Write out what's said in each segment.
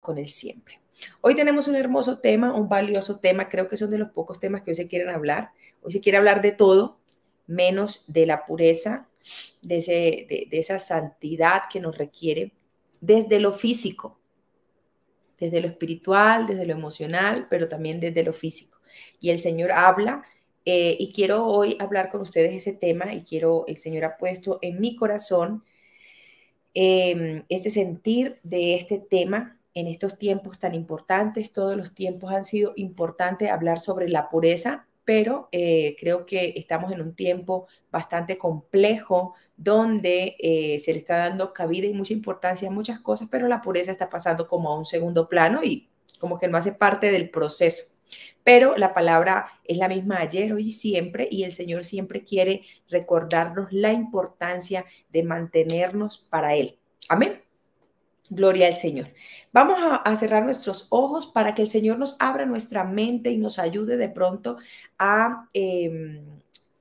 con el siempre. Hoy tenemos un hermoso tema, un valioso tema, creo que son de los pocos temas que hoy se quieren hablar. Hoy se quiere hablar de todo, menos de la pureza, de, esa santidad que nos requiere desde lo físico, desde lo espiritual, desde lo emocional, pero también desde lo físico. Y el Señor habla eh, y quiero hoy hablar con ustedes ese tema y quiero, el Señor ha puesto en mi corazón eh, este sentir de este tema en estos tiempos tan importantes. Todos los tiempos han sido importantes hablar sobre la pureza, pero eh, creo que estamos en un tiempo bastante complejo donde eh, se le está dando cabida y mucha importancia a muchas cosas, pero la pureza está pasando como a un segundo plano y como que no hace parte del proceso. Pero la palabra es la misma ayer, hoy y siempre, y el Señor siempre quiere recordarnos la importancia de mantenernos para Él. Amén. Gloria al Señor. Vamos a, cerrar nuestros ojos para que el Señor nos abra nuestra mente y nos ayude de pronto a em,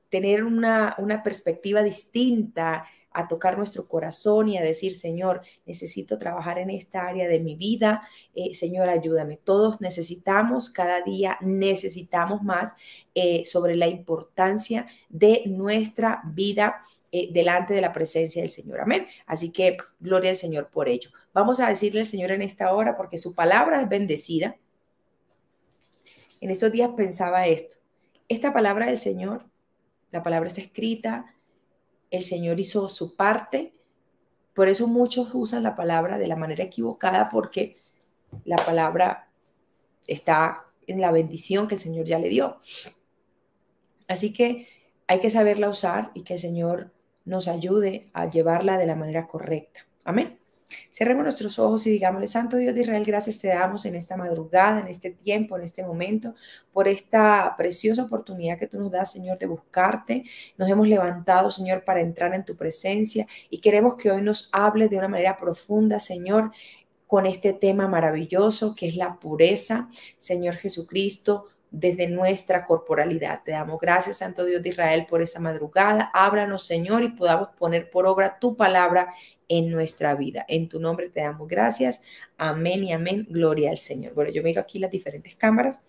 tener una, una perspectiva distinta a tocar nuestro corazón y a decir, Señor, necesito trabajar en esta área de mi vida, eh, Señor, ayúdame. Todos necesitamos, cada día necesitamos más eh, sobre la importancia de nuestra vida eh, delante de la presencia del Señor. Amén. Así que gloria al Señor por ello. Vamos a decirle al Señor en esta hora, porque su palabra es bendecida. En estos días pensaba esto. Esta palabra del Señor, la palabra está escrita, el Señor hizo su parte. Por eso muchos usan la palabra de la manera equivocada porque la palabra está en la bendición que el Señor ya le dio. Así que hay que saberla usar y que el Señor nos ayude a llevarla de la manera correcta. Amén. Cerremos nuestros ojos y digámosle, Santo Dios de Israel, gracias te damos en esta madrugada, en este tiempo, en este momento, por esta preciosa oportunidad que tú nos das, Señor, de buscarte. Nos hemos levantado, Señor, para entrar en tu presencia y queremos que hoy nos hables de una manera profunda, Señor, con este tema maravilloso que es la pureza. Señor Jesucristo, desde nuestra corporalidad. Te damos gracias, Santo Dios de Israel, por esa madrugada. Ábranos, Señor, y podamos poner por obra tu palabra en nuestra vida. En tu nombre te damos gracias. Amén y amén. Gloria al Señor. Bueno, yo miro aquí las diferentes cámaras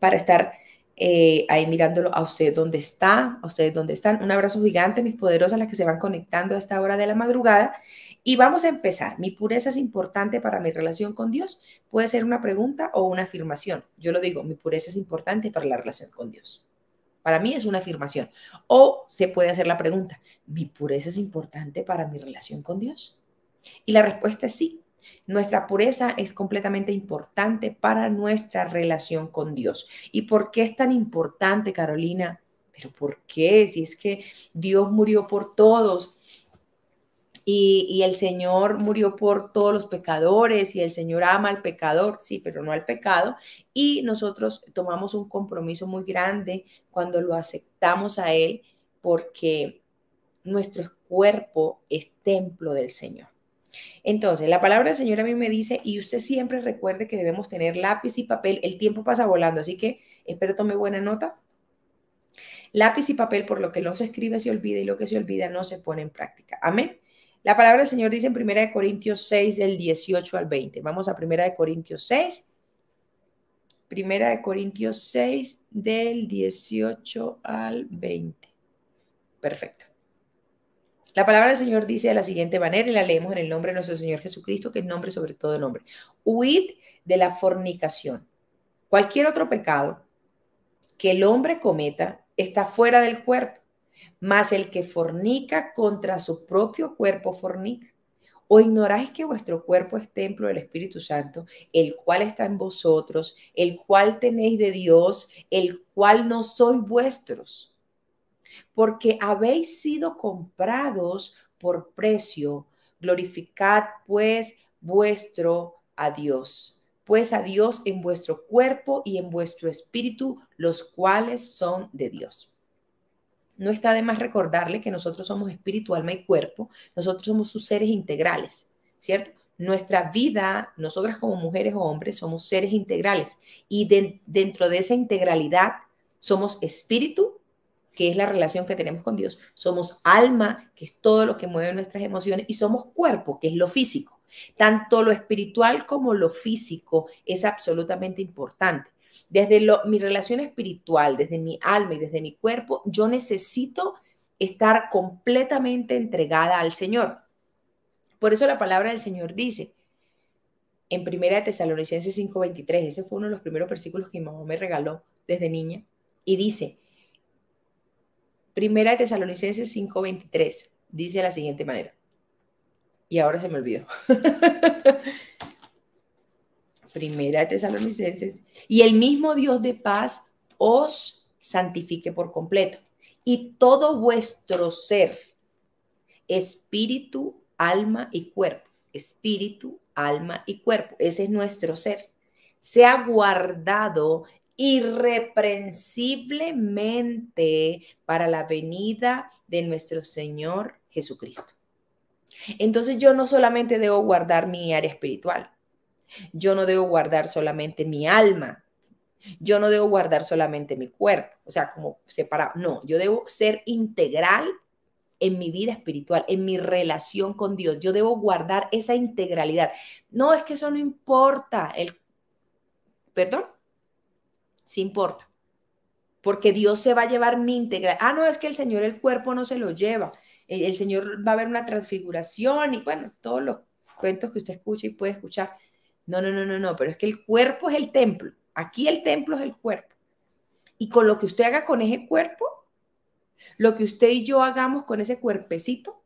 para estar eh, ahí mirándolo a usted dónde está, a ustedes dónde están. Un abrazo gigante, mis poderosas, las que se van conectando a esta hora de la madrugada. Y vamos a empezar. Mi pureza es importante para mi relación con Dios. Puede ser una pregunta o una afirmación. Yo lo digo, mi pureza es importante para la relación con Dios. Para mí es una afirmación. O se puede hacer la pregunta, ¿mi pureza es importante para mi relación con Dios? Y la respuesta es sí. Nuestra pureza es completamente importante para nuestra relación con Dios. ¿Y por qué es tan importante, Carolina? Pero ¿por qué? Si es que Dios murió por todos. Y, el Señor murió por todos los pecadores y el Señor ama al pecador, sí, pero no al pecado. Y nosotros tomamos un compromiso muy grande cuando lo aceptamos a Él porque nuestro cuerpo es templo del Señor. Entonces, la palabra del Señor a mí me dice, y usted siempre recuerde que debemos tener lápiz y papel, el tiempo pasa volando, así que espero tome buena nota. Lápiz y papel, por lo que no se escribe se olvida y lo que se olvida no se pone en práctica. Amén. La palabra del Señor dice en 1 Corintios 6, del 18 al 20. Vamos a 1 Corintios 6. 1 Corintios 6, del 18 al 20. Perfecto. La palabra del Señor dice de la siguiente manera, y la leemos en el nombre de nuestro Señor Jesucristo, que es nombre sobre todo el nombre. Huid de la fornicación. Cualquier otro pecado que el hombre cometa está fuera del cuerpo, mas el que fornica contra su propio cuerpo fornica. ¿O ignoráis que vuestro cuerpo es templo del Espíritu Santo, el cual está en vosotros, el cual tenéis de Dios, el cual no sois vuestros? porque habéis sido comprados por precio. Glorificad pues vuestro a Dios, pues a Dios en vuestro cuerpo y en vuestro espíritu, los cuales son de Dios. No está de más recordarle que nosotros somos espíritu, alma y cuerpo, nosotros somos sus seres integrales, ¿cierto? Nuestra vida, nosotras como mujeres o hombres, somos seres integrales y dentro de esa integralidad somos espíritu, que es la relación que tenemos con Dios, somos alma, que es todo lo que mueve nuestras emociones, y somos cuerpo, que es lo físico. Tanto lo espiritual como lo físico es absolutamente importante. Desde mi relación espiritual, desde mi alma y desde mi cuerpo, yo necesito estar completamente entregada al Señor. Por eso la palabra del Señor dice, en Primera de Tesalonicenses 5:23, ese fue uno de los primeros versículos que mi mamá me regaló desde niña, y dice, Primera de Tesalonicenses 5:23 dice de la siguiente manera. Y ahora se me olvidó. Primera de Tesalonicenses. Y el mismo Dios de paz os santifique por completo. Y todo vuestro ser, espíritu, alma y cuerpo. Espíritu, alma y cuerpo. Ese es nuestro ser. Se ha guardado irreprensiblemente para la venida de nuestro Señor Jesucristo. Entonces yo no solamente debo guardar mi área espiritual, yo no debo guardar solamente mi alma, yo no debo guardar solamente mi cuerpo, o sea, como separado, no, yo debo ser integral en mi vida espiritual, en mi relación con Dios. Yo debo guardar esa integralidad. No, es que eso no importa. El, ¿Perdón? sí importa, porque Dios se va a llevar mi integral. Ah, no, es que el Señor el cuerpo no se lo lleva, el, Señor va a haber una transfiguración y bueno, todos los cuentos que usted escucha y puede escuchar. No, no, no, no, no, pero es que el cuerpo es el templo, aquí el templo es el cuerpo. Y con lo que usted haga con ese cuerpo, lo que usted y yo hagamos con ese cuerpecito,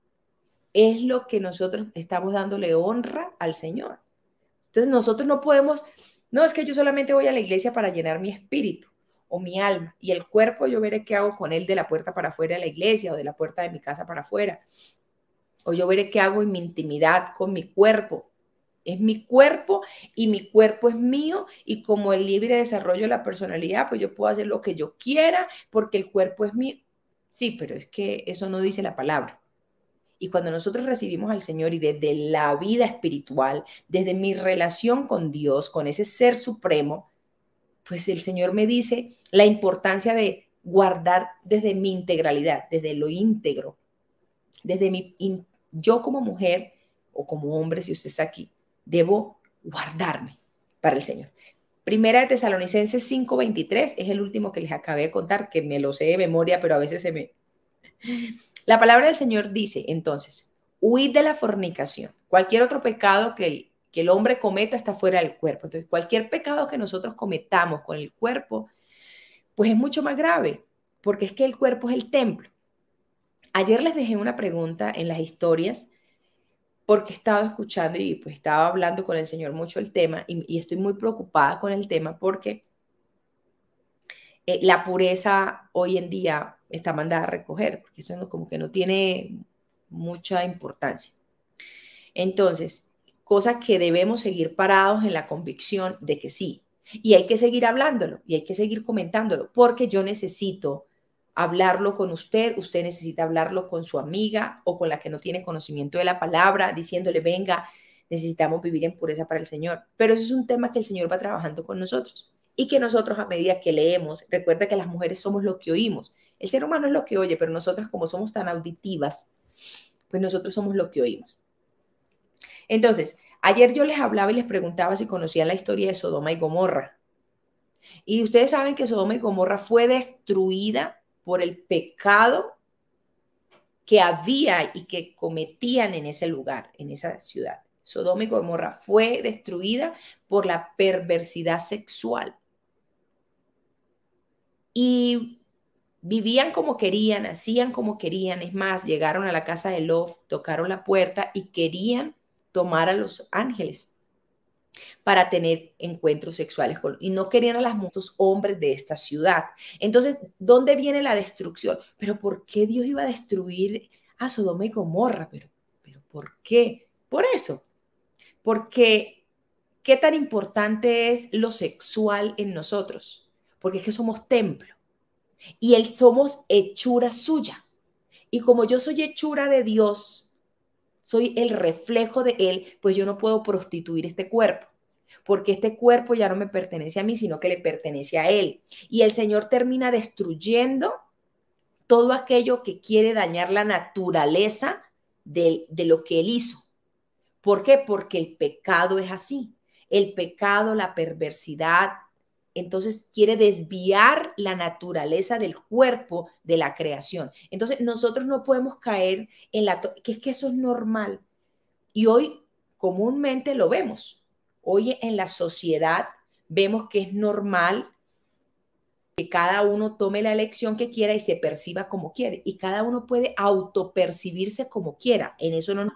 es lo que nosotros estamos dándole honra al Señor. Entonces nosotros no podemos no, es que yo solamente voy a la iglesia para llenar mi espíritu o mi alma y el cuerpo yo veré qué hago con él de la puerta para afuera de la iglesia o de la puerta de mi casa para afuera. O yo veré qué hago en mi intimidad con mi cuerpo. Es mi cuerpo y mi cuerpo es mío y como el libre desarrollo de la personalidad, pues yo puedo hacer lo que yo quiera porque el cuerpo es mío. Sí, pero es que eso no dice la palabra. Y cuando nosotros recibimos al Señor y desde la vida espiritual, desde mi relación con Dios, con ese ser supremo, pues el Señor me dice la importancia de guardar desde mi integralidad, desde lo íntegro, desde mi yo como mujer o como hombre, si usted está aquí, debo guardarme para el Señor. Primera de Tesalonicenses 5:23 es el último que les acabé de contar, que me lo sé de memoria, pero a veces se me la palabra del Señor dice entonces, huid de la fornicación. Cualquier otro pecado que el, que el hombre cometa está fuera del cuerpo. Entonces, cualquier pecado que nosotros cometamos con el cuerpo, pues es mucho más grave, porque es que el cuerpo es el templo. Ayer les dejé una pregunta en las historias porque he estado escuchando y pues estaba hablando con el Señor mucho el tema y estoy muy preocupada con el tema porque eh, la pureza hoy en día está mandada a recoger, porque eso como que no tiene mucha importancia. Entonces, cosa que debemos seguir parados en la convicción de que sí. Y hay que seguir hablándolo y hay que seguir comentándolo, porque yo necesito hablarlo con usted, usted necesita hablarlo con su amiga o con la que no tiene conocimiento de la palabra, diciéndole, venga, necesitamos vivir en pureza para el Señor. Pero eso es un tema que el Señor va trabajando con nosotros y que nosotros a medida que leemos, recuerda que las mujeres somos lo que oímos. El ser humano es lo que oye, pero nosotras como somos tan auditivas, pues nosotros somos lo que oímos. Entonces, ayer yo les hablaba y les preguntaba si conocían la historia de Sodoma y Gomorra. Y ustedes saben que Sodoma y Gomorra fue destruida por el pecado que había y que cometían en ese lugar, en esa ciudad. Sodoma y Gomorra fue destruida por la perversidad sexual y vivían como querían, hacían como querían. Es más, llegaron a la casa de Love, tocaron la puerta y querían tomar a los ángeles para tener encuentros sexuales con, y no querían a los muchos hombres de esta ciudad. Entonces, ¿dónde viene la destrucción? Pero ¿por qué Dios iba a destruir a Sodoma y Gomorra? Pero, pero ¿por qué? Por eso. Porque qué tan importante es lo sexual en nosotros porque es que somos templo y él somos hechura suya. Y como yo soy hechura de Dios, soy el reflejo de él, pues yo no puedo prostituir este cuerpo, porque este cuerpo ya no me pertenece a mí, sino que le pertenece a él. Y el Señor termina destruyendo todo aquello que quiere dañar la naturaleza de, lo que él hizo. ¿Por qué? Porque el pecado es así. El pecado, la perversidad, entonces quiere desviar la naturaleza del cuerpo de la creación. Entonces nosotros no podemos caer en la... que es que eso es normal. Y hoy comúnmente lo vemos. Hoy en la sociedad vemos que es normal que cada uno tome la elección que quiera y se perciba como quiere. Y cada uno puede autopercibirse como quiera. En eso no.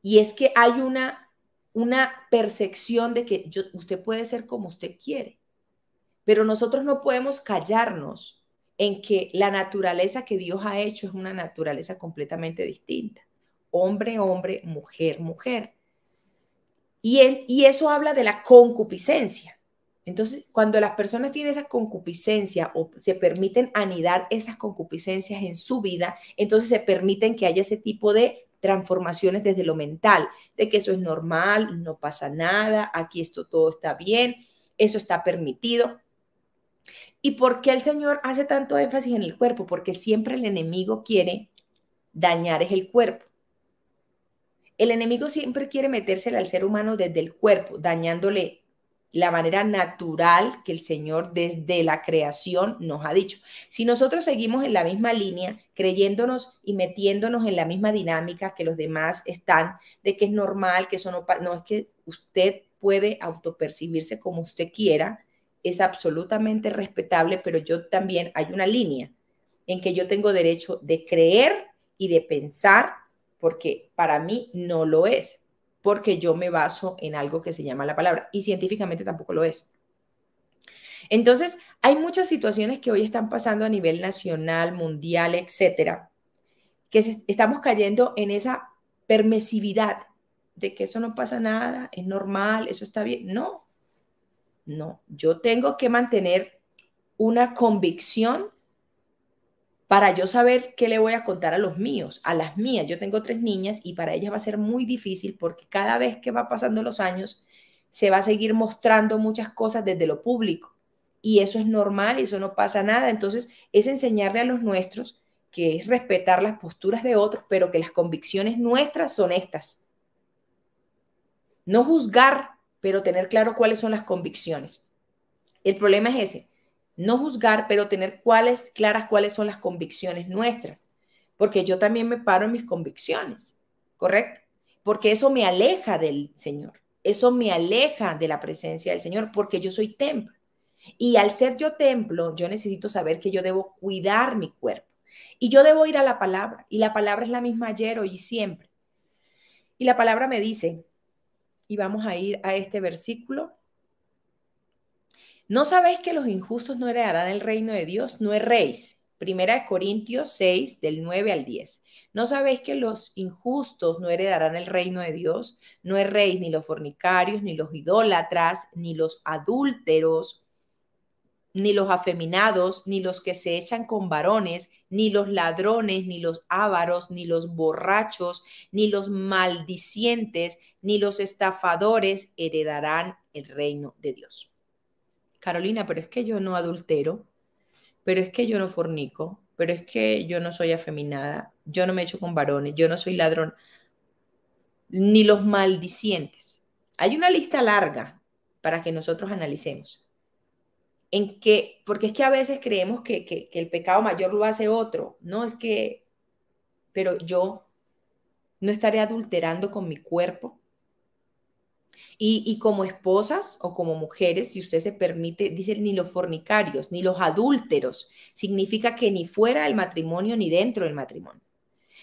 Y es que hay una, una percepción de que usted puede ser como usted quiere. Pero nosotros no podemos callarnos en que la naturaleza que Dios ha hecho es una naturaleza completamente distinta. Hombre, hombre, mujer, mujer. Y, eso habla de la concupiscencia. Entonces, cuando las personas tienen esa concupiscencia o se permiten anidar esas concupiscencias en su vida, entonces se permiten que haya ese tipo de transformaciones desde lo mental, de que eso es normal, no pasa nada, aquí esto todo está bien, eso está permitido. ¿Y por qué el Señor hace tanto énfasis en el cuerpo? Porque siempre el enemigo quiere dañar es el cuerpo. El enemigo siempre quiere metérsele al ser humano desde el cuerpo, dañándole la manera natural que el Señor desde la creación nos ha dicho. Si nosotros seguimos en la misma línea, creyéndonos y metiéndonos en la misma dinámica que los demás están, de que es normal, que eso no, no es que usted puede autopercibirse como usted quiera, es absolutamente respetable, pero yo también hay una línea en que yo tengo derecho de creer y de pensar, porque para mí no lo es, porque yo me baso en algo que se llama la palabra y científicamente tampoco lo es. Entonces, hay muchas situaciones que hoy están pasando a nivel nacional, mundial, etcétera, que estamos cayendo en esa permisividad de que eso no pasa nada, es normal, eso está bien. No, no, yo tengo que mantener una convicción para yo saber qué le voy a contar a los míos, a las mías. Yo tengo tres niñas y para ellas va a ser muy difícil porque cada vez que va pasando los años se va a seguir mostrando muchas cosas desde lo público. Y eso es normal eso no pasa nada. Entonces es enseñarle a los nuestros que es respetar las posturas de otros, pero que las convicciones nuestras son estas. No juzgar pero tener claro cuáles son las convicciones. El problema es ese, no juzgar, pero tener cuáles, claras cuáles son las convicciones nuestras, porque yo también me paro en mis convicciones, ¿correcto? Porque eso me aleja del Señor, eso me aleja de la presencia del Señor, porque yo soy templo. Y al ser yo templo, yo necesito saber que yo debo cuidar mi cuerpo. Y yo debo ir a la palabra, y la palabra es la misma ayer, hoy y siempre. Y la palabra me dice, y vamos a ir a este versículo. ¿No sabéis que los injustos no heredarán el reino de Dios? No es erréis. Primera de Corintios 6, del 9 al 10. ¿No sabéis que los injustos no heredarán el reino de Dios? No es erréis ni los fornicarios, ni los idólatras, ni los adúlteros, ni los afeminados, ni los que se echan con varones, ni los ladrones, ni los ávaros, ni los borrachos, ni los maldicientes, ni los estafadores heredarán el reino de Dios. Carolina, pero es que yo no adultero, pero es que yo no fornico, pero es que yo no soy afeminada, yo no me echo con varones, yo no soy ladrón, ni los maldicientes. Hay una lista larga para que nosotros analicemos en que, porque es que a veces creemos que, que, el pecado mayor lo hace otro, no es que, pero yo no estaré adulterando con mi cuerpo. Y, y, como esposas o como mujeres, si usted se permite, dice ni los fornicarios, ni los adúlteros, significa que ni fuera del matrimonio ni dentro del matrimonio.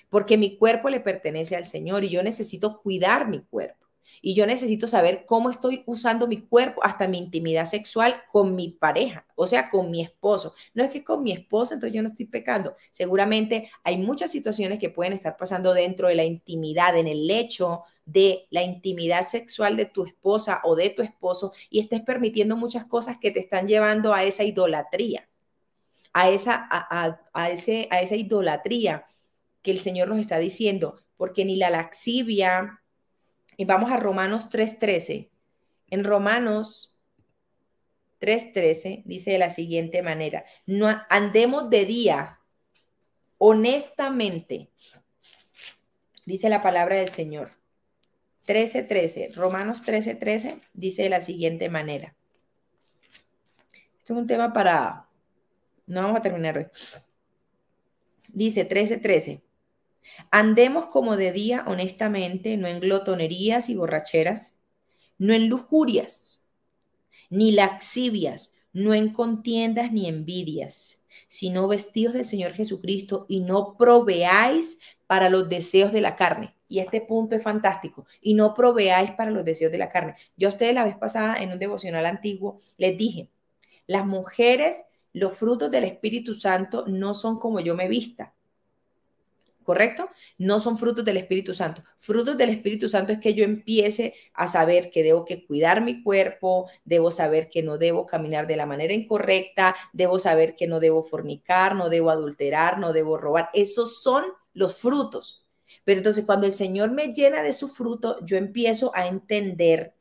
Porque mi cuerpo le pertenece al Señor y yo necesito cuidar mi cuerpo. Y yo necesito saber cómo estoy usando mi cuerpo, hasta mi intimidad sexual con mi pareja, o sea, con mi esposo. No es que con mi esposo, entonces yo no estoy pecando. Seguramente hay muchas situaciones que pueden estar pasando dentro de la intimidad, en el lecho de la intimidad sexual de tu esposa o de tu esposo y estés permitiendo muchas cosas que te están llevando a esa idolatría, a esa, a, ese, a esa idolatría que el Señor nos está diciendo, porque ni la laxivia, y vamos a Romanos 3.13. En Romanos 3.13 dice de la siguiente manera, no andemos de día honestamente, dice la palabra del Señor. 13.13, 13, Romanos 13.13 13, dice de la siguiente manera. Este es un tema para... No vamos a terminar hoy. Dice 13.13. 13, Andemos como de día, honestamente, no en glotonerías y borracheras, no en lujurias, ni laxivias, no en contiendas ni envidias, sino vestidos del Señor Jesucristo y no proveáis para los deseos de la carne. Y este punto es fantástico. Y no proveáis para los deseos de la carne. Yo a ustedes la vez pasada en un devocional antiguo les dije, las mujeres, los frutos del Espíritu Santo no son como yo me vista ¿correcto? No son frutos del Espíritu Santo. Frutos del Espíritu Santo es que yo empiece a saber que debo que cuidar mi cuerpo, debo saber que no debo caminar de la manera incorrecta, debo saber que no debo fornicar, no debo adulterar, no debo robar. Esos son los frutos. Pero entonces cuando el Señor me llena de su fruto, yo empiezo a entender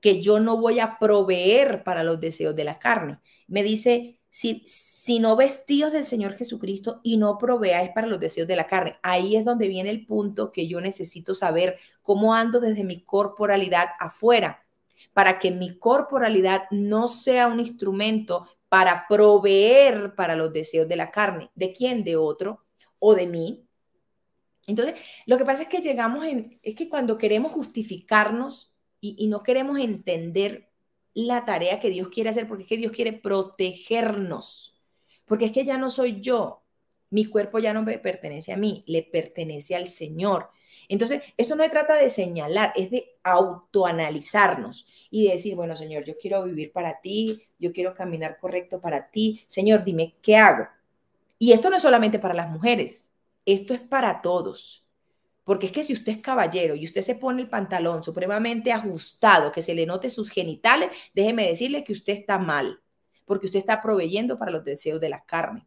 que yo no voy a proveer para los deseos de la carne. Me dice si, no vestíos del Señor Jesucristo y no proveáis para los deseos de la carne. Ahí es donde viene el punto que yo necesito saber cómo ando desde mi corporalidad afuera, para que mi corporalidad no sea un instrumento para proveer para los deseos de la carne. ¿De quién? ¿De otro? ¿O de mí? Entonces, lo que pasa es que llegamos en, es que cuando queremos justificarnos y no queremos entender la tarea que Dios quiere hacer, porque es que Dios quiere protegernos, porque es que ya no soy yo, mi cuerpo ya no me pertenece a mí, le pertenece al Señor. Entonces, eso no se trata de señalar, es de autoanalizarnos y decir, bueno, Señor, yo quiero vivir para ti, yo quiero caminar correcto para ti, Señor, dime qué hago. Y esto no es solamente para las mujeres, esto es para todos. Porque es que si usted es caballero y usted se pone el pantalón supremamente ajustado, que se le note sus genitales, déjeme decirle que usted está mal, porque usted está proveyendo para los deseos de la carne.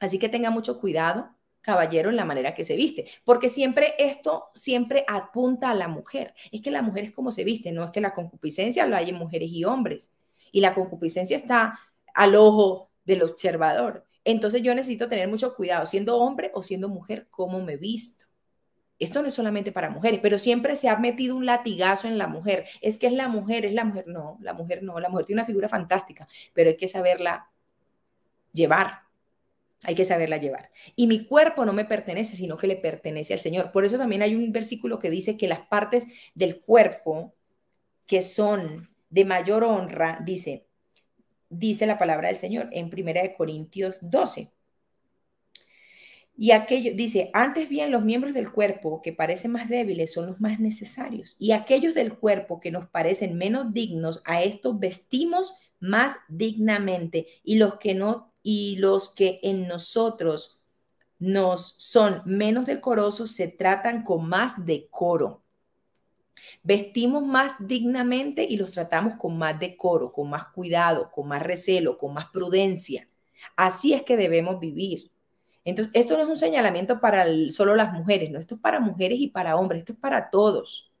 Así que tenga mucho cuidado, caballero, en la manera que se viste, porque siempre esto siempre apunta a la mujer. Es que la mujer es como se viste, no es que la concupiscencia lo hay en mujeres y hombres. Y la concupiscencia está al ojo del observador. Entonces yo necesito tener mucho cuidado, siendo hombre o siendo mujer, cómo me visto esto no es solamente para mujeres, pero siempre se ha metido un latigazo en la mujer. Es que es la mujer, es la mujer. No, la mujer no, la mujer tiene una figura fantástica, pero hay que saberla llevar. Hay que saberla llevar. Y mi cuerpo no me pertenece, sino que le pertenece al Señor. Por eso también hay un versículo que dice que las partes del cuerpo que son de mayor honra, dice, dice la palabra del Señor en 1 de Corintios 12. Y aquello, dice, antes bien los miembros del cuerpo que parecen más débiles son los más necesarios, y aquellos del cuerpo que nos parecen menos dignos, a estos vestimos más dignamente, y los que no, y los que en nosotros nos son menos decorosos se tratan con más decoro. Vestimos más dignamente y los tratamos con más decoro, con más cuidado, con más recelo, con más prudencia. Así es que debemos vivir. Entonces, esto no es un señalamiento para solo las mujeres, no, esto es para mujeres y para hombres, esto es para todos.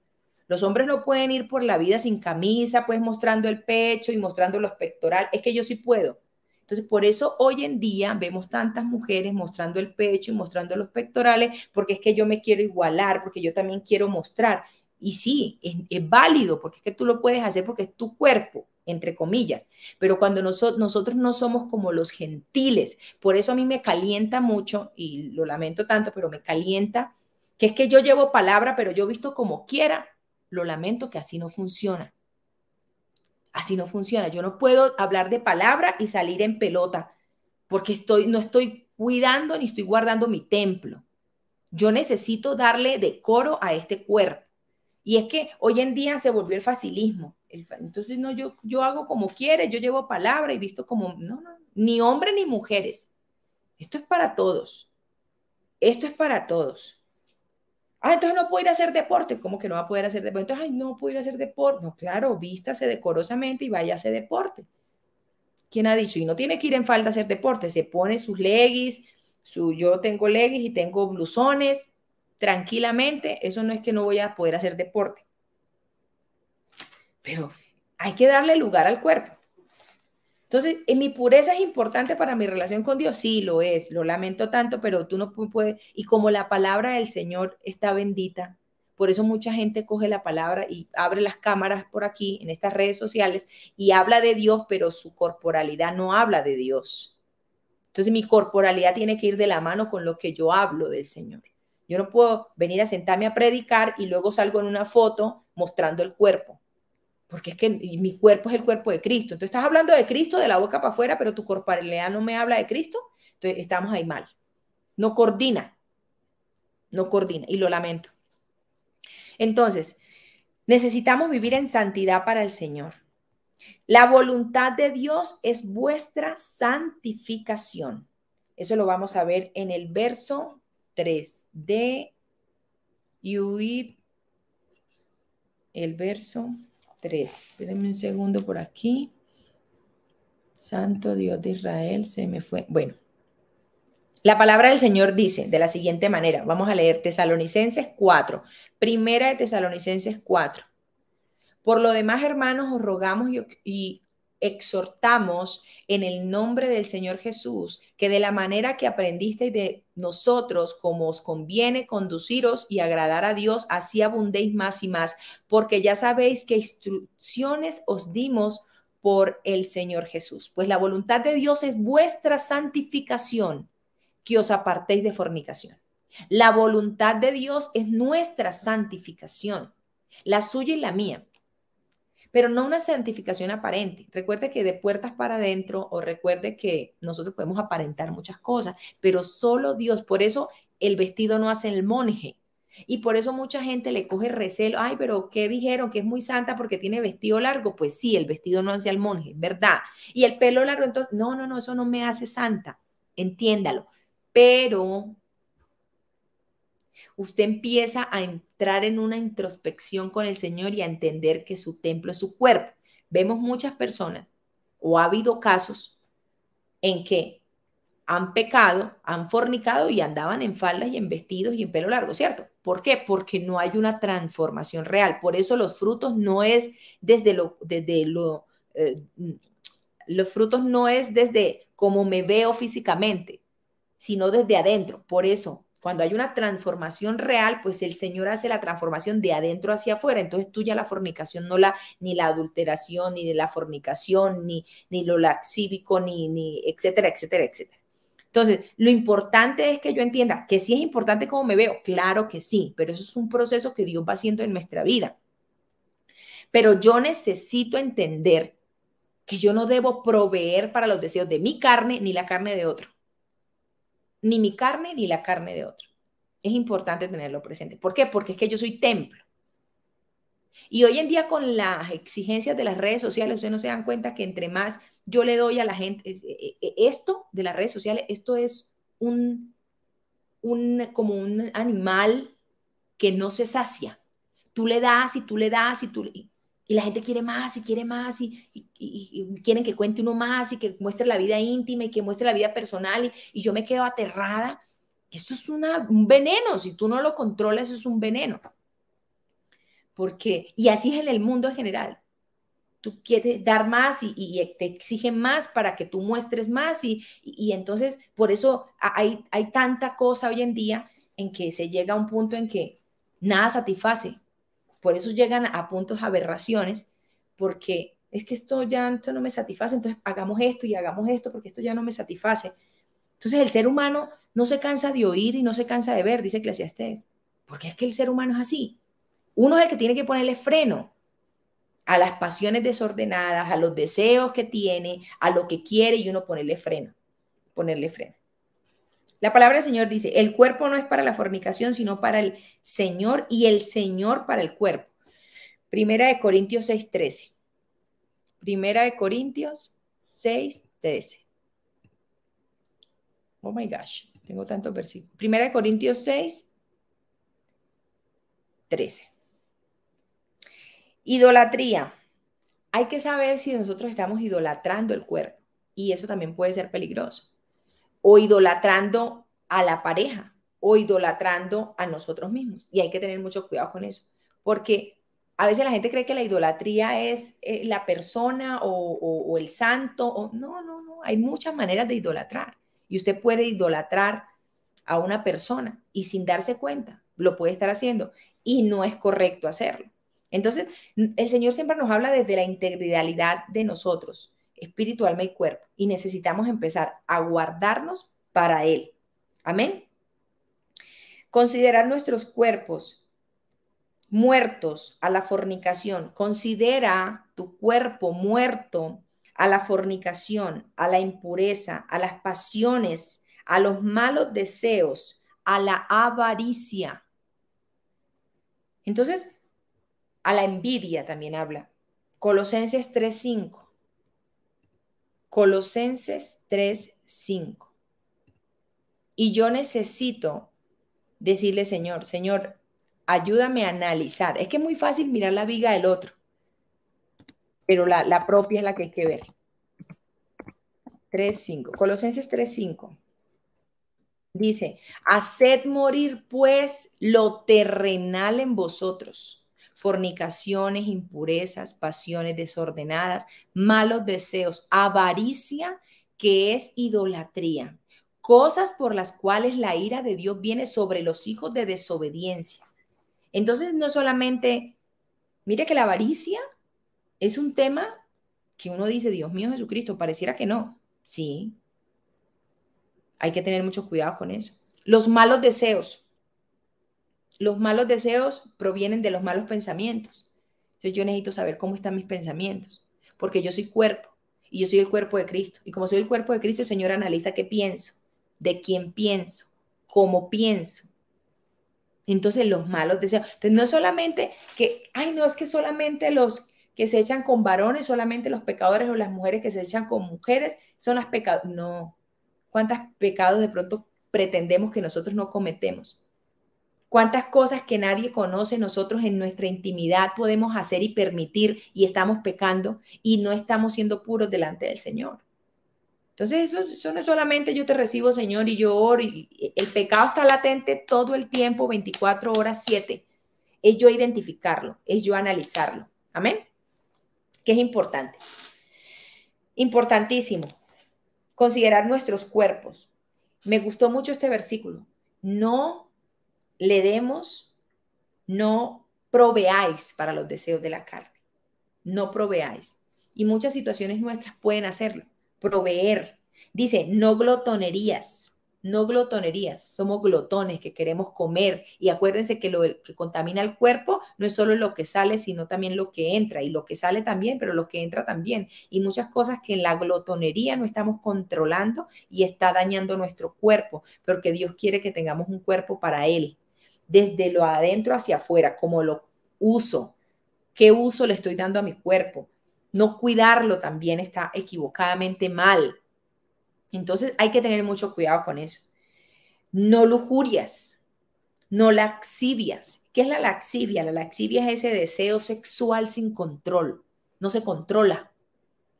Los hombres no pueden ir por la vida sin camisa, pues mostrando el pecho y mostrando los pectorales, es que yo sí puedo. Entonces, por eso hoy en día vemos tantas mujeres mostrando el pecho y mostrando los pectorales, porque es que yo me quiero igualar, porque yo también quiero mostrar. Y sí, es, válido porque es que tú lo puedes hacer porque es tu cuerpo, entre comillas. Pero cuando nosotros no somos como los gentiles, por eso a mí me calienta mucho, y lo lamento tanto, pero me calienta, que es que yo llevo palabra, pero yo visto como quiera, lo lamento que así no funciona. Así no funciona. Yo no puedo hablar de palabra y salir en pelota porque estoy, no estoy cuidando ni estoy guardando mi templo. Yo necesito darle decoro a este cuerpo y es que hoy en día se volvió el facilismo. entonces, no, yo, yo hago como quiere, yo llevo palabra y visto como, no, no, ni hombres ni mujeres. Esto es para todos. Esto es para todos. Ah, entonces no puedo ir a hacer deporte. ¿Cómo que no va a poder hacer deporte? Entonces, ay, no puedo ir a hacer deporte. No, claro, vístase decorosamente y váyase a hacer deporte. ¿Quién ha dicho? Y no tiene que ir en falta a hacer deporte. Se pone sus leggings, su, yo tengo leggings y tengo blusones, tranquilamente, eso no es que no voy a poder hacer deporte. Pero hay que darle lugar al cuerpo. Entonces, ¿en eh, mi pureza es importante para mi relación con Dios? Sí, lo es, lo lamento tanto, pero tú no puedes. Y como la palabra del Señor está bendita, por eso mucha gente coge la palabra y abre las cámaras por aquí, en estas redes sociales, y habla de Dios, pero su corporalidad no habla de Dios. Entonces mi corporalidad tiene que ir de la mano con lo que yo hablo del Señor. Yo no puedo venir a sentarme a predicar y luego salgo en una foto mostrando el cuerpo. Porque es que mi cuerpo es el cuerpo de Cristo. Entonces estás hablando de Cristo de la boca para afuera, pero tu corporalidad no me habla de Cristo. Entonces estamos ahí mal. No coordina. No coordina. Y lo lamento. Entonces, necesitamos vivir en santidad para el Señor. La voluntad de Dios es vuestra santificación. Eso lo vamos a ver en el verso 3 de Yuid, el verso 3. Espérenme un segundo por aquí. Santo Dios de Israel, se me fue. Bueno, la palabra del Señor dice de la siguiente manera, vamos a leer Tesalonicenses 4, primera de Tesalonicenses 4. Por lo demás, hermanos, os rogamos y exhortamos en el nombre del Señor Jesús que de la manera que aprendisteis de nosotros, como os conviene conduciros y agradar a Dios, así abundéis más y más, porque ya sabéis que instrucciones os dimos por el Señor Jesús. Pues la voluntad de Dios es vuestra santificación, que os apartéis de fornicación. La voluntad de Dios es nuestra santificación, la suya y la mía pero no una santificación aparente. Recuerde que de puertas para adentro o recuerde que nosotros podemos aparentar muchas cosas, pero solo Dios, por eso el vestido no hace el monje. Y por eso mucha gente le coge recelo, ay, pero ¿qué dijeron? Que es muy santa porque tiene vestido largo. Pues sí, el vestido no hace al monje, ¿verdad? Y el pelo largo, entonces, no, no, no, eso no me hace santa, entiéndalo. Pero usted empieza a en una introspección con el Señor y a entender que su templo es su cuerpo. Vemos muchas personas, o ha habido casos, en que han pecado, han fornicado y andaban en faldas y en vestidos y en pelo largo, ¿cierto? ¿Por qué? Porque no hay una transformación real. Por eso los frutos no es desde lo, desde lo, eh, los frutos no es desde cómo me veo físicamente, sino desde adentro. Por eso cuando hay una transformación real, pues el Señor hace la transformación de adentro hacia afuera. Entonces tú ya la fornicación no la, ni la adulteración, ni la fornicación, ni, ni lo laxívico, ni, ni, etcétera, etcétera, etcétera. Entonces, lo importante es que yo entienda que sí es importante cómo me veo, claro que sí, pero eso es un proceso que Dios va haciendo en nuestra vida. Pero yo necesito entender que yo no debo proveer para los deseos de mi carne ni la carne de otro ni mi carne ni la carne de otro. Es importante tenerlo presente. ¿Por qué? Porque es que yo soy templo. Y hoy en día con las exigencias de las redes sociales, ustedes no se dan cuenta que entre más yo le doy a la gente eh, eh, eh, esto de las redes sociales, esto es un, un como un animal que no se sacia. Tú le das y tú le das y tú le, y la gente quiere más y quiere más y, quieren que cuente uno más y que muestre la vida íntima y que muestre la vida personal y, yo me quedo aterrada. Esto es un veneno, si tú no lo controlas, es un veneno. Porque, y así es en el mundo en general. Tú quieres dar más y, te exigen más para que tú muestres más y, entonces por eso hay, hay tanta cosa hoy en día en que se llega a un punto en que nada satisface por eso llegan a puntos aberraciones, porque es que esto ya no me satisface, entonces hagamos esto y hagamos esto porque esto ya no me satisface. Entonces el ser humano no se cansa de oír y no se cansa de ver, dice Eclesiastes, porque es que el ser humano es así. Uno es el que tiene que ponerle freno a las pasiones desordenadas, a los deseos que tiene, a lo que quiere y uno ponerle freno, ponerle freno. La palabra del Señor dice, el cuerpo no es para la fornicación, sino para el Señor y el Señor para el cuerpo. Primera de Corintios 6:13. Primera de Corintios 6:13. Oh my gosh, tengo tantos versículos. Primera de Corintios 6, 13. Idolatría. Hay que saber si nosotros estamos idolatrando el cuerpo y eso también puede ser peligroso o idolatrando a la pareja o idolatrando a nosotros mismos. Y hay que tener mucho cuidado con eso, porque a veces la gente cree que la idolatría es eh, la persona o, el santo. O, no, no, no, hay muchas maneras de idolatrar. Y usted puede idolatrar a una persona y sin darse cuenta lo puede estar haciendo y no es correcto hacerlo. Entonces, el Señor siempre nos habla desde la integralidad de nosotros, espíritu, alma y cuerpo. Y necesitamos empezar a guardarnos para Él. Amén. Considerar nuestros cuerpos muertos a la fornicación. Considera tu cuerpo muerto a la fornicación, a la impureza, a las pasiones, a los malos deseos, a la avaricia. Entonces, a la envidia también habla. Colosenses 3:5. Colosenses 3:5. Y yo necesito decirle, Señor, Señor, ayúdame a analizar. Es que es muy fácil mirar la viga del otro, pero la, propia es la que hay que ver. 3.5. Colosenses 3.5. Dice, haced morir pues lo terrenal en vosotros fornicaciones, impurezas, pasiones desordenadas, malos deseos, avaricia, que es idolatría, cosas por las cuales la ira de Dios viene sobre los hijos de desobediencia. Entonces, no solamente, mire que la avaricia es un tema que uno dice, Dios mío Jesucristo, pareciera que no. Sí, hay que tener mucho cuidado con eso. Los malos deseos, los malos deseos provienen de los malos pensamientos. Entonces yo necesito saber cómo están mis pensamientos, porque yo soy cuerpo y yo soy el cuerpo de Cristo. Y como soy el cuerpo de Cristo, el Señor analiza qué pienso, de quién pienso, cómo pienso. Entonces los malos deseos. Entonces no es solamente que, ay, no es que solamente los que se echan con varones, solamente los pecadores o las mujeres que se echan con mujeres son las pecados. No. ¿Cuántos pecados de pronto pretendemos que nosotros no cometemos? cuántas cosas que nadie conoce nosotros en nuestra intimidad podemos hacer y permitir y estamos pecando y no estamos siendo puros delante del Señor. Entonces eso, eso no es solamente yo te recibo Señor y yo oro, y el pecado está latente todo el tiempo, 24 horas, 7. Es yo identificarlo, es yo analizarlo. Amén. Que es importante. Importantísimo. Considerar nuestros cuerpos. Me gustó mucho este versículo. No le demos, no proveáis para los deseos de la carne. No proveáis. Y muchas situaciones nuestras pueden hacerlo. Proveer. Dice, no glotonerías. No glotonerías. Somos glotones que queremos comer. Y acuérdense que lo que contamina el cuerpo no es solo lo que sale, sino también lo que entra. Y lo que sale también, pero lo que entra también. Y muchas cosas que en la glotonería no estamos controlando y está dañando nuestro cuerpo. Porque Dios quiere que tengamos un cuerpo para Él desde lo adentro hacia afuera, como lo uso, qué uso le estoy dando a mi cuerpo. No cuidarlo también está equivocadamente mal. Entonces hay que tener mucho cuidado con eso. No lujurias, no laxivias. ¿Qué es la laxivia? La laxivia es ese deseo sexual sin control, no se controla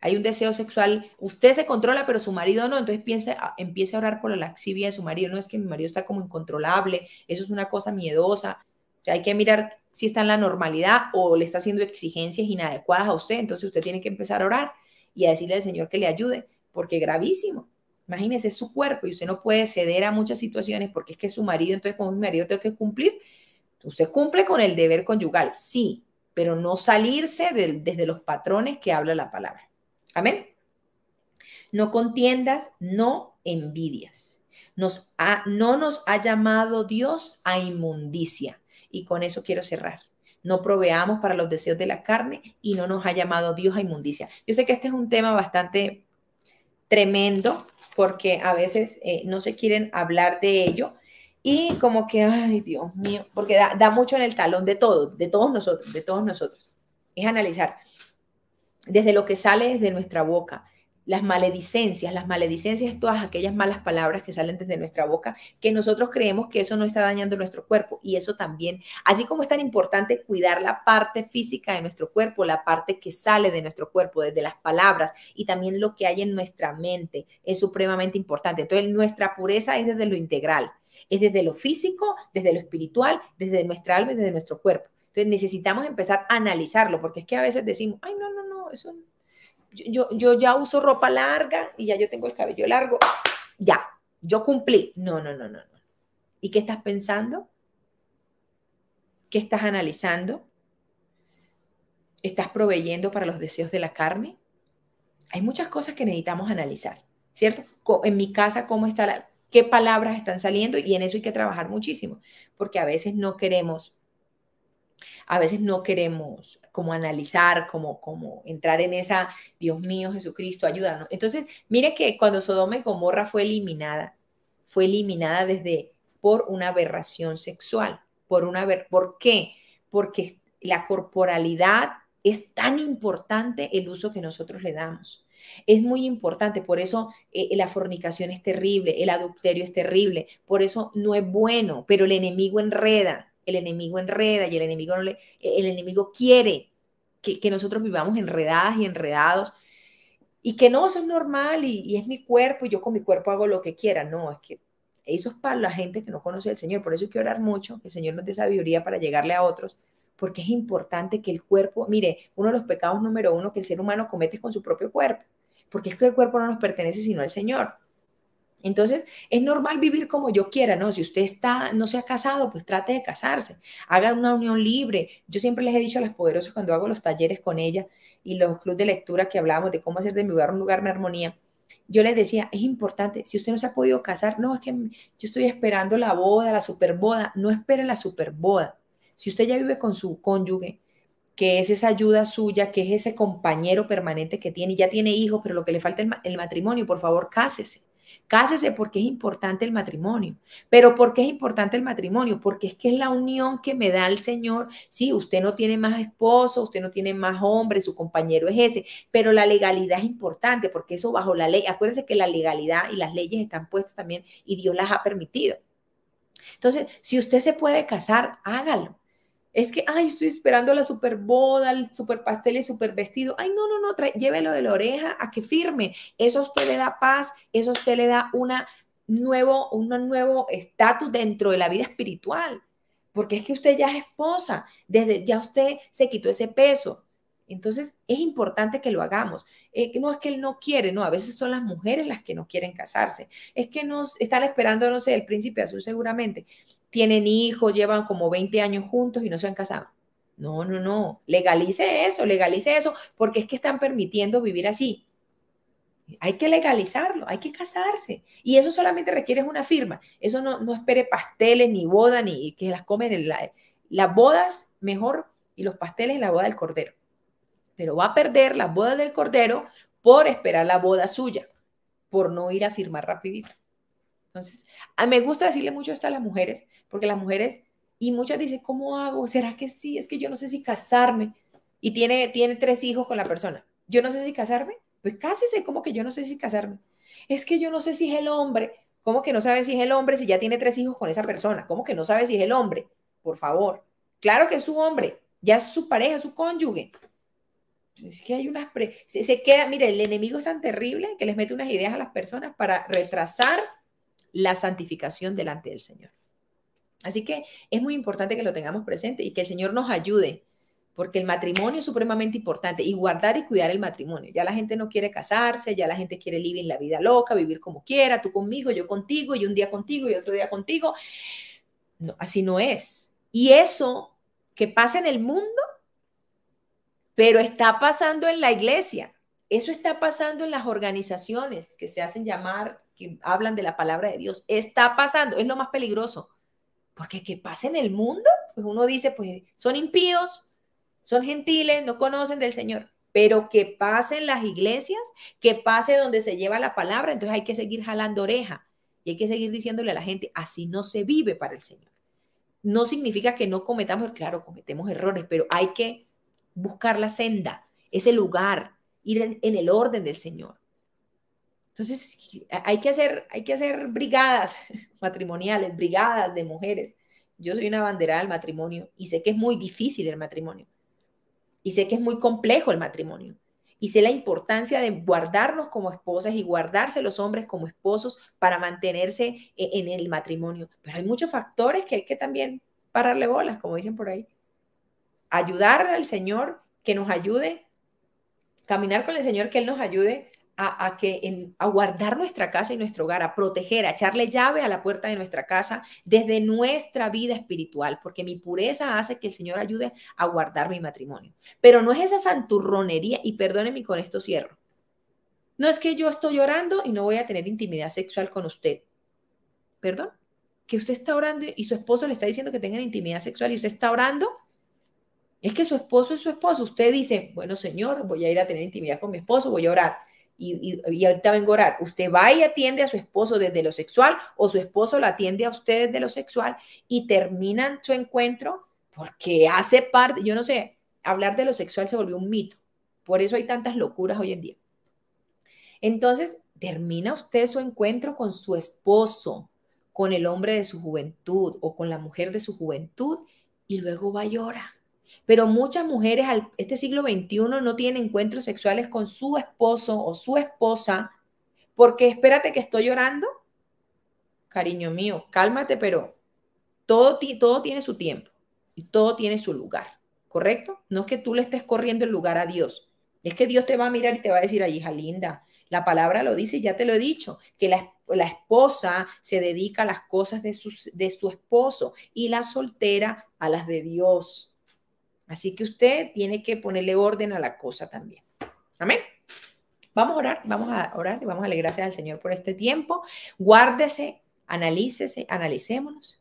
hay un deseo sexual, usted se controla, pero su marido no, entonces piense, empiece a orar por la laxivia de su marido, no es que mi marido está como incontrolable, eso es una cosa miedosa, hay que mirar si está en la normalidad o le está haciendo exigencias inadecuadas a usted, entonces usted tiene que empezar a orar y a decirle al Señor que le ayude, porque gravísimo. Imagínese, su cuerpo y usted no puede ceder a muchas situaciones porque es que su marido, entonces como mi marido tengo que cumplir, usted cumple con el deber conyugal, sí, pero no salirse desde los patrones que habla la palabra. Amén. No contiendas, no envidias. no nos ha llamado Dios a inmundicia. Y con eso quiero cerrar. No proveamos para los deseos de la carne y no nos ha llamado Dios a inmundicia. Yo sé que este es un tema bastante tremendo porque a veces eh, no se quieren hablar de ello y como que, ay Dios mío, porque da, da mucho en el talón de todos, de todos nosotros, de todos nosotros. Es analizar desde lo que sale desde nuestra boca. Las maledicencias, las maledicencias, todas aquellas malas palabras que salen desde nuestra boca, que nosotros creemos que eso no está dañando nuestro cuerpo y eso también, así como es tan importante cuidar la parte física de nuestro cuerpo, la parte que sale de nuestro cuerpo, desde las palabras y también lo que hay en nuestra mente, es supremamente importante. Entonces, nuestra pureza es desde lo integral, es desde lo físico, desde lo espiritual, desde nuestra alma y desde nuestro cuerpo. Entonces, necesitamos empezar a analizarlo, porque es que a veces decimos, ay, no, no, no yo, yo, ya uso ropa larga y ya yo tengo el cabello largo, ya, yo cumplí. No, no, no, no. no. ¿Y qué estás pensando? ¿Qué estás analizando? ¿Estás proveyendo para los deseos de la carne? Hay muchas cosas que necesitamos analizar, ¿cierto? En mi casa, ¿cómo está qué palabras están saliendo? Y en eso hay que trabajar muchísimo, porque a veces no queremos a veces no queremos como analizar, como, como entrar en esa, Dios mío, Jesucristo, ayúdanos. Entonces, mire que cuando Sodoma y Gomorra fue eliminada, fue eliminada desde por una aberración sexual, por una ¿por qué? Porque la corporalidad es tan importante el uso que nosotros le damos. Es muy importante, por eso eh, la fornicación es terrible, el adulterio es terrible, por eso no es bueno, pero el enemigo enreda, el enemigo enreda y el enemigo, no le, el enemigo quiere que, nosotros vivamos enredadas y enredados y que no, eso es normal y, es mi cuerpo y yo con mi cuerpo hago lo que quiera. No, es que eso es para la gente que no conoce al Señor. Por eso hay que orar mucho, que el Señor nos dé sabiduría para llegarle a otros, porque es importante que el cuerpo, mire, uno de los pecados número uno que el ser humano comete es con su propio cuerpo, porque es que el cuerpo no nos pertenece sino al Señor. Entonces, es normal vivir como yo quiera, ¿no? Si usted está, no se ha casado, pues trate de casarse, haga una unión libre. Yo siempre les he dicho a las poderosas cuando hago los talleres con ella y los clubes de lectura que hablábamos de cómo hacer de mi hogar un lugar en armonía, yo les decía, es importante, si usted no se ha podido casar, no, es que yo estoy esperando la boda, la superboda, no espere la superboda. Si usted ya vive con su cónyuge, que es esa ayuda suya, que es ese compañero permanente que tiene, ya tiene hijos, pero lo que le falta es el matrimonio, por favor, cásese Cásese porque es importante el matrimonio. Pero ¿por qué es importante el matrimonio? Porque es que es la unión que me da el Señor. Sí, usted no tiene más esposo, usted no tiene más hombre, su compañero es ese, pero la legalidad es importante porque eso bajo la ley, acuérdense que la legalidad y las leyes están puestas también y Dios las ha permitido. Entonces, si usted se puede casar, hágalo. Es que, ay, estoy esperando la super boda, el super pastel y el super vestido. Ay, no, no, no, llévelo de la oreja a que firme. Eso a usted le da paz, eso a usted le da una nuevo, un nuevo estatus dentro de la vida espiritual. Porque es que usted ya es esposa, desde ya usted se quitó ese peso. Entonces es importante que lo hagamos. Eh, no es que él no quiere, no, a veces son las mujeres las que no quieren casarse. Es que nos están esperando, no sé, el príncipe azul seguramente tienen hijos, llevan como 20 años juntos y no se han casado. No, no, no, legalice eso, legalice eso, porque es que están permitiendo vivir así. Hay que legalizarlo, hay que casarse. Y eso solamente requiere una firma. Eso no, no espere pasteles, ni boda, ni que las comen. la, las bodas mejor y los pasteles en la boda del cordero. Pero va a perder la boda del cordero por esperar la boda suya, por no ir a firmar rapidito. Entonces, a, ah, me gusta decirle mucho esto a las mujeres, porque las mujeres, y muchas dicen, ¿cómo hago? ¿Será que sí? Es que yo no sé si casarme. Y tiene, tiene tres hijos con la persona. Yo no sé si casarme. Pues cásese, como que yo no sé si casarme. Es que yo no sé si es el hombre. ¿Cómo que no sabe si es el hombre si ya tiene tres hijos con esa persona? ¿Cómo que no sabe si es el hombre? Por favor. Claro que es su hombre, ya es su pareja, su cónyuge. Pues es que hay unas. se, queda, mire, el enemigo es tan terrible que les mete unas ideas a las personas para retrasar la santificación delante del Señor. Así que es muy importante que lo tengamos presente y que el Señor nos ayude, porque el matrimonio es supremamente importante y guardar y cuidar el matrimonio. Ya la gente no quiere casarse, ya la gente quiere vivir la vida loca, vivir como quiera, tú conmigo, yo contigo, y un día contigo y otro día contigo. No, así no es. Y eso que pasa en el mundo, pero está pasando en la iglesia, eso está pasando en las organizaciones que se hacen llamar que hablan de la palabra de Dios. Está pasando, es lo más peligroso, porque que pase en el mundo, pues uno dice, pues son impíos, son gentiles, no conocen del Señor, pero que pasen las iglesias, que pase donde se lleva la palabra, entonces hay que seguir jalando oreja y hay que seguir diciéndole a la gente, así no se vive para el Señor. No significa que no cometamos, claro, cometemos errores, pero hay que buscar la senda, ese lugar, ir en el orden del Señor. Entonces, hay que hacer, hay que hacer brigadas matrimoniales, brigadas de mujeres. Yo soy una bandera del matrimonio y sé que es muy difícil el matrimonio. Y sé que es muy complejo el matrimonio. Y sé la importancia de guardarnos como esposas y guardarse los hombres como esposos para mantenerse e, en el matrimonio. Pero hay muchos factores que hay que también pararle bolas, como dicen por ahí. Ayudar al Señor que nos ayude, caminar con el Señor que Él nos ayude a, que en, a guardar nuestra casa y nuestro hogar, a proteger, a echarle llave a la puerta de nuestra casa desde nuestra vida espiritual, porque mi pureza hace que el Señor ayude a guardar mi matrimonio. Pero no es esa santurronería, y perdóneme con esto cierro. No es que yo estoy llorando y no voy a tener intimidad sexual con usted. ¿Perdón? Que usted está orando y su esposo le está diciendo que tenga intimidad sexual y usted está orando es que su esposo es su esposo. Usted dice, bueno, señor, voy a ir a tener intimidad con mi esposo, voy a orar y, ahorita vengo a orar, usted va y atiende a su esposo desde lo sexual o su esposo la atiende a usted desde lo sexual y terminan su encuentro porque hace parte, yo no sé, hablar de lo sexual se volvió un mito. Por eso hay tantas locuras hoy en día. Entonces, termina usted su encuentro con su esposo, con el hombre de su juventud o con la mujer de su juventud y luego va y llorar. Pero muchas mujeres al este siglo XXI no tienen encuentros sexuales con su esposo o su esposa porque espérate que estoy llorando. Cariño mío, cálmate, pero todo, todo tiene su tiempo y todo tiene su lugar, ¿correcto? No es que tú le estés corriendo el lugar a Dios. Es que Dios te va a mirar y te va a decir, ay, hija linda, la palabra lo dice, ya te lo he dicho, que la, esposa se dedica a las cosas de su esposo y la soltera a las de Dios. Así que usted tiene que ponerle orden a la cosa también. Amén. Vamos a orar, vamos a orar y vamos a darle gracias al Señor por este tiempo. Guárdese, analícese, analicémonos.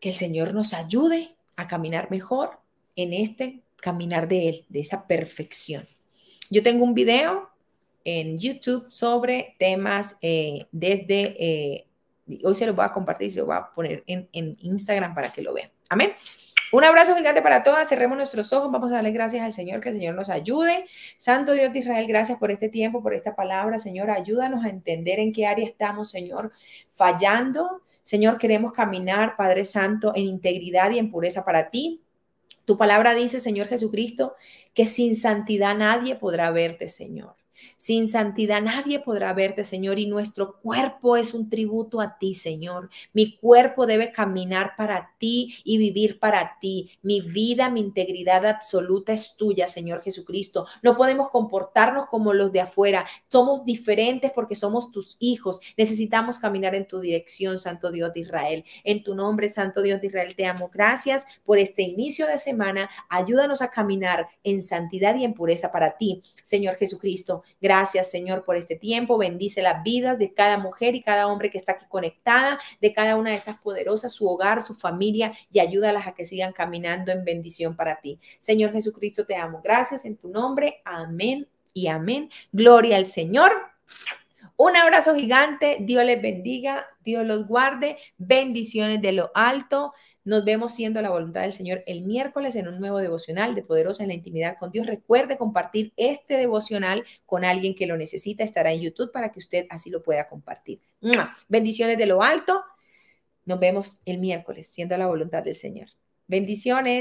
Que el Señor nos ayude a caminar mejor en este caminar de Él, de esa perfección. Yo tengo un video en YouTube sobre temas eh, desde, eh, hoy se los voy a compartir y se los voy a poner en, en Instagram para que lo vean. Amén. Un abrazo gigante para todas. Cerremos nuestros ojos. Vamos a darle gracias al Señor, que el Señor nos ayude. Santo Dios de Israel, gracias por este tiempo, por esta palabra. Señor, ayúdanos a entender en qué área estamos, Señor, fallando. Señor, queremos caminar, Padre Santo, en integridad y en pureza para ti. Tu palabra dice, Señor Jesucristo, que sin santidad nadie podrá verte, Señor. Sin santidad nadie podrá verte, Señor, y nuestro cuerpo es un tributo a ti, Señor. Mi cuerpo debe caminar para ti y vivir para ti. Mi vida, mi integridad absoluta es tuya, Señor Jesucristo. No podemos comportarnos como los de afuera. Somos diferentes porque somos tus hijos. Necesitamos caminar en tu dirección, Santo Dios de Israel. En tu nombre, Santo Dios de Israel, te amo. Gracias por este inicio de semana. Ayúdanos a caminar en santidad y en pureza para ti, Señor Jesucristo. Gracias, Señor, por este tiempo. Bendice la vida de cada mujer y cada hombre que está aquí conectada, de cada una de estas poderosas, su hogar, su familia, y ayúdalas a que sigan caminando en bendición para ti. Señor Jesucristo, te amo. Gracias en tu nombre. Amén y amén. Gloria al Señor. Un abrazo gigante, Dios les bendiga, Dios los guarde, bendiciones de lo alto, nos vemos siendo la voluntad del Señor el miércoles en un nuevo devocional de Poderosa en la Intimidad con Dios. Recuerde compartir este devocional con alguien que lo necesita. Estará en YouTube para que usted así lo pueda compartir. Bendiciones de lo alto. Nos vemos el miércoles siendo la voluntad del Señor. Bendiciones.